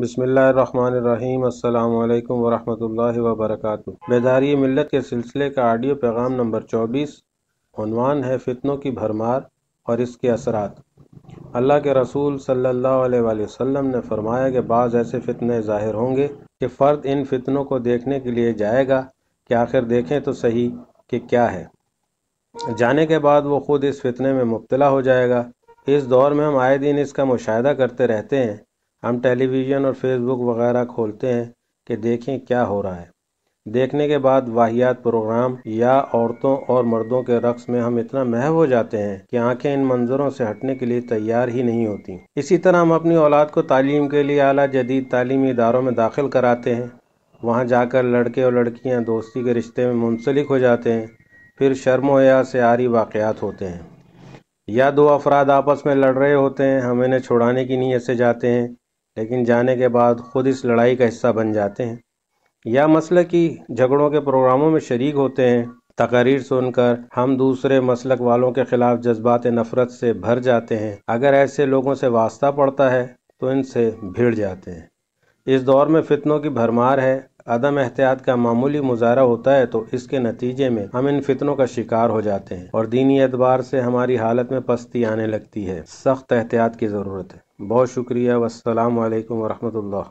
بسم اللہ الرحمن الرحیم السلام علیکم ورحمۃ اللہ وبرکاتہ بیداری ملت کے سلسلے کا آڈیو پیغام نمبر چوبیس عنوان ہے فتنوں کی بھرمار اور اس کے اثرات اللہ کے رسول صلی اللہ علیہ وآلہ وسلم نے فرمایا کہ بعض ایسے فتنے ظاہر ہوں گے کہ فرد ان فتنوں کو دیکھنے کے لیے جائے گا کہ آخر دیکھیں تو صحیح کہ کیا ہے جانے کے بعد وہ خود اس فتنے میں مبتلا ہو جائے گا اس دور میں ہم آئے دن اس کا مشاہدہ کرتے رہتے ہیں ہم ٹیلی ویژن اور فیس بک وغیرہ کھولتے ہیں کہ دیکھیں کیا ہو رہا ہے دیکھنے کے بعد واحیات پروگرام یا عورتوں اور مردوں کے رقص میں ہم اتنا محو ہو جاتے ہیں کہ آنکھیں ان منظروں سے ہٹنے کے لیے تیار ہی نہیں ہوتی اسی طرح ہم اپنی اولاد کو تعلیم کے لیے اعلیٰ جدید تعلیمی اداروں میں داخل کراتے ہیں وہاں جا کر لڑکے اور لڑکیاں دوستی کے رشتے میں منسلک ہو جاتے ہیں پھر شرم و یا آری واقعات ہوتے ہیں یا دو افراد آپس میں لڑ رہے ہوتے ہیں ہم انہیں چھوڑانے کی نیت سے جاتے ہیں لیکن جانے کے بعد خود اس لڑائی کا حصہ بن جاتے ہیں یا مسئلہ کی جھگڑوں کے پروگراموں میں شریک ہوتے ہیں تقریر سن کر ہم دوسرے مسلک والوں کے خلاف جذبات نفرت سے بھر جاتے ہیں اگر ایسے لوگوں سے واسطہ پڑتا ہے تو ان سے بھیڑ جاتے ہیں اس دور میں فتنوں کی بھرمار ہے عدم احتیاط کا معمولی مظاہرہ ہوتا ہے تو اس کے نتیجے میں ہم ان فتنوں کا شکار ہو جاتے ہیں اور دینی اعتبار سے ہماری حالت میں پستی آنے لگتی ہے سخت احتیاط کی ضرورت ہے بہت شکریہ والسلام علیکم ورحمۃ اللہ